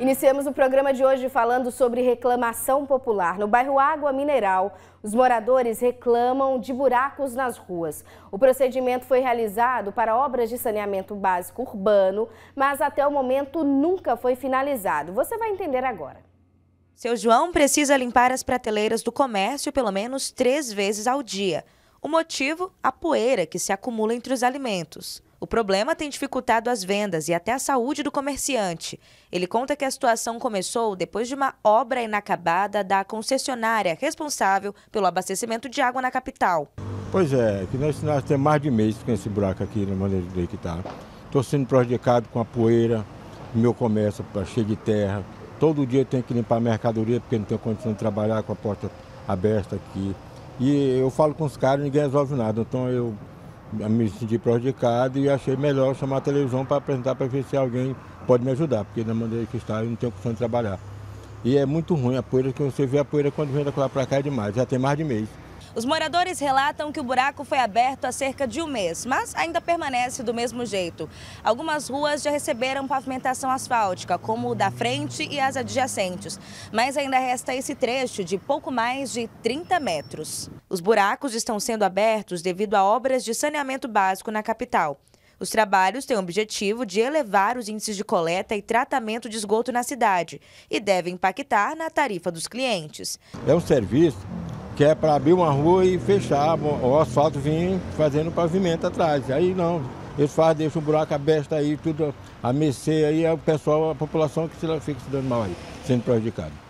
Iniciamos o programa de hoje falando sobre reclamação popular. No bairro Água Mineral, os moradores reclamam de buracos nas ruas. O procedimento foi realizado para obras de saneamento básico urbano, mas até o momento nunca foi finalizado. Você vai entender agora. Seu João precisa limpar as prateleiras do comércio pelo menos três vezes ao dia. O motivo? A poeira que se acumula entre os alimentos. O problema tem dificultado as vendas e até a saúde do comerciante. Ele conta que a situação começou depois de uma obra inacabada da concessionária responsável pelo abastecimento de água na capital. Pois é, que nós, nós temos mais de mês com esse buraco aqui na maneira de que está. Estou sendo prejudicado com a poeira, meu comércio está cheio de terra. Todo dia eu tenho que limpar a mercadoria porque não tenho condição de trabalhar com a porta aberta aqui. E eu falo com os caras, ninguém resolve nada. Então eu me senti prejudicado e achei melhor chamar a televisão para apresentar para ver se alguém pode me ajudar, porque da maneira que está eu não tenho condição de trabalhar. E é muito ruim a poeira, que você vê a poeira quando vem da lá para cá é demais, já tem mais de mês. Os moradores relatam que o buraco foi aberto há cerca de um mês, mas ainda permanece do mesmo jeito. Algumas ruas já receberam pavimentação asfáltica, como o da frente e as adjacentes, mas ainda resta esse trecho de pouco mais de 30 metros. Os buracos estão sendo abertos devido a obras de saneamento básico na capital. Os trabalhos têm o objetivo de elevar os índices de coleta e tratamento de esgoto na cidade e devem impactar na tarifa dos clientes. É um serviço que é para abrir uma rua e fechar, o asfalto vinha fazendo pavimento atrás. Aí não, eles fazem, deixam um buraco aberto aí, tudo a mercê aí, é o pessoal, a população que fica se dando mal aí, sendo prejudicado.